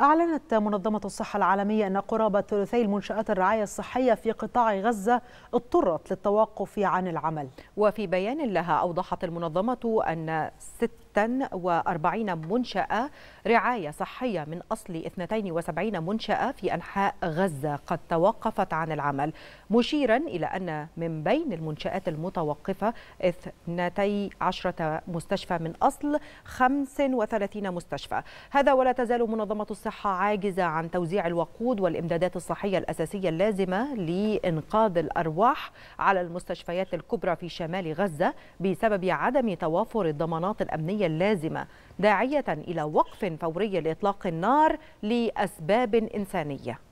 أعلنت منظمة الصحة العالمية أن قرابة ثلثي المنشآت الرعاية الصحية في قطاع غزة اضطرت للتوقف عن العمل وفي بيان لها أوضحت المنظمة أن 46 منشأة رعاية صحية من أصل 72 منشأة في أنحاء غزة قد توقفت عن العمل مشيرا إلى أن من بين المنشآت المتوقفة 12 مستشفى من أصل 35 مستشفى هذا ولا تزال منظمة الصحة الصحة عاجزة عن توزيع الوقود والإمدادات الصحية الأساسية اللازمة لإنقاذ الأرواح على المستشفيات الكبرى في شمال غزة بسبب عدم توافر الضمانات الأمنية اللازمة داعية إلى وقف فوري لإطلاق النار لأسباب إنسانية